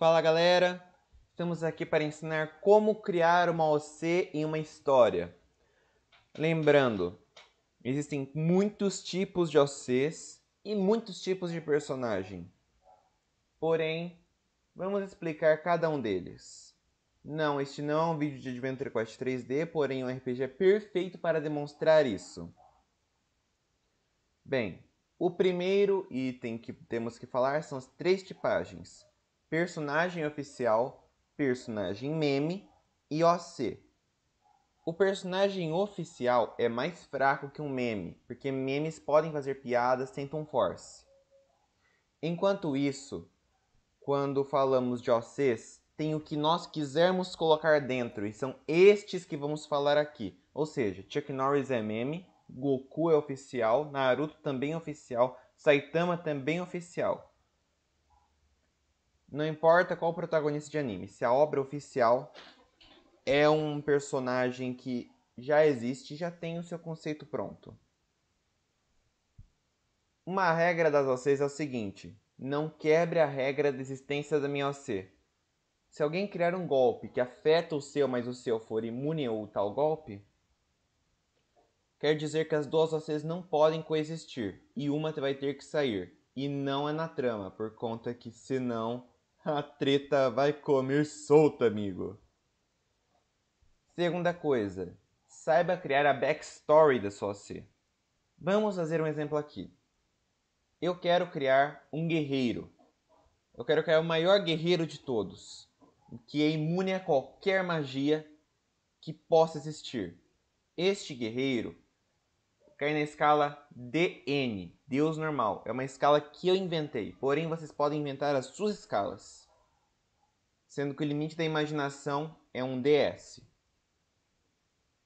Fala galera, estamos aqui para ensinar como criar uma OC em uma história. Lembrando, existem muitos tipos de OCs e muitos tipos de personagem. Porém, vamos explicar cada um deles. Não, este não é um vídeo de Adventure Quest 3D, porém um RPG é perfeito para demonstrar isso. Bem, o primeiro item que temos que falar são as três tipagens personagem oficial, personagem meme e OC. O personagem oficial é mais fraco que um meme, porque memes podem fazer piadas sem tom force. Enquanto isso, quando falamos de OCs, tem o que nós quisermos colocar dentro, e são estes que vamos falar aqui. Ou seja, Chuck Norris é meme, Goku é oficial, Naruto também é oficial, Saitama também é oficial. Não importa qual protagonista de anime, se a obra oficial é um personagem que já existe, já tem o seu conceito pronto. Uma regra das OCs é o seguinte: não quebre a regra da existência da minha OC. Se alguém criar um golpe que afeta o seu, mas o seu for imune ao tal golpe, quer dizer que as duas OCs não podem coexistir e uma vai ter que sair. E não é na trama, por conta que senão a treta vai comer solta, amigo. Segunda coisa, saiba criar a backstory da sua C. Vamos fazer um exemplo aqui. Eu quero criar um guerreiro. Eu quero criar o maior guerreiro de todos, que é imune a qualquer magia que possa existir. Este guerreiro cai na escala DN, Deus normal. É uma escala que eu inventei, porém vocês podem inventar as suas escalas. Sendo que o limite da imaginação é um DS.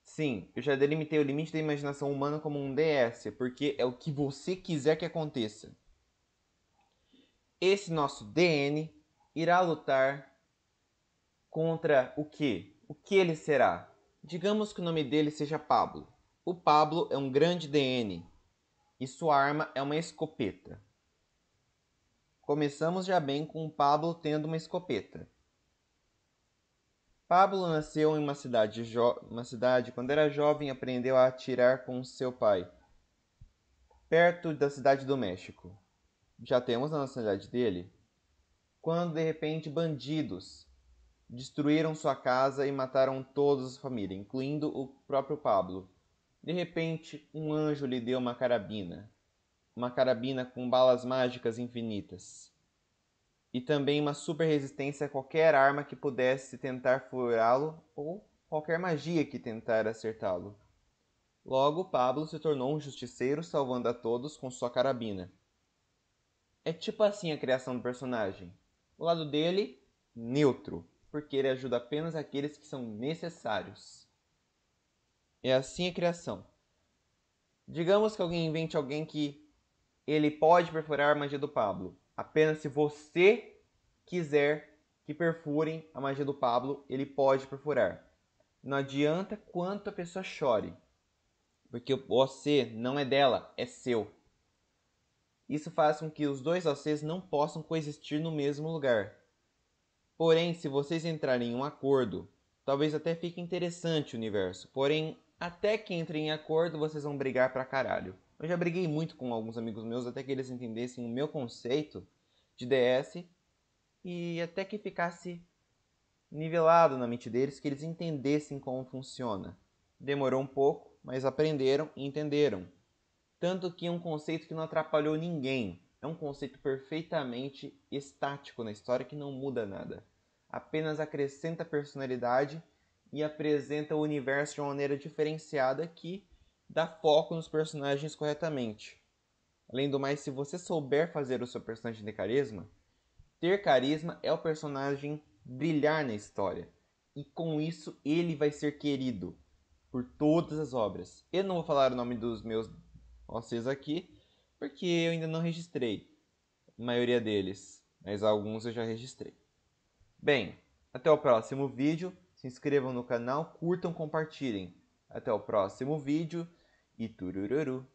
Sim, eu já delimitei o limite da imaginação humana como um DS, porque é o que você quiser que aconteça. Esse nosso DN irá lutar contra o que? O que ele será? Digamos que o nome dele seja Pablo. O Pablo é um grande DN e sua arma é uma escopeta. Começamos já bem com o Pablo tendo uma escopeta. Pablo nasceu em uma cidade, uma cidade quando era jovem aprendeu a atirar com seu pai, perto da cidade do México. Já temos a nacionalidade dele. Quando de repente bandidos destruíram sua casa e mataram todos a família, incluindo o próprio Pablo. De repente, um anjo lhe deu uma carabina, uma carabina com balas mágicas infinitas, e também uma super resistência a qualquer arma que pudesse tentar furá-lo ou qualquer magia que tentar acertá-lo. Logo, Pablo se tornou um justiceiro salvando a todos com sua carabina. É tipo assim a criação do personagem. O lado dele, neutro, porque ele ajuda apenas aqueles que são necessários. É assim a criação. Digamos que alguém invente alguém que ele pode perfurar a magia do Pablo. Apenas se você quiser que perfurem a magia do Pablo, ele pode perfurar. Não adianta quanto a pessoa chore, porque você não é dela, é seu. Isso faz com que os dois vocês não possam coexistir no mesmo lugar. Porém, se vocês entrarem em um acordo, talvez até fique interessante o universo. Porém, até que entrem em acordo, vocês vão brigar pra caralho. Eu já briguei muito com alguns amigos meus até que eles entendessem o meu conceito de DS e até que ficasse nivelado na mente deles, que eles entendessem como funciona. Demorou um pouco, mas aprenderam e entenderam. Tanto que é um conceito que não atrapalhou ninguém. É um conceito perfeitamente estático na história que não muda nada. Apenas acrescenta personalidade e apresenta o universo de uma maneira diferenciada que dá foco nos personagens corretamente. Além do mais, se você souber fazer o seu personagem ter carisma, ter carisma é o personagem brilhar na história. E com isso ele vai ser querido por todas as obras. Eu não vou falar o nome dos meus vocês aqui, porque eu ainda não registrei a maioria deles, mas alguns eu já registrei. Bem, até o próximo vídeo se inscrevam no canal, curtam, compartilhem. Até o próximo vídeo e turururu!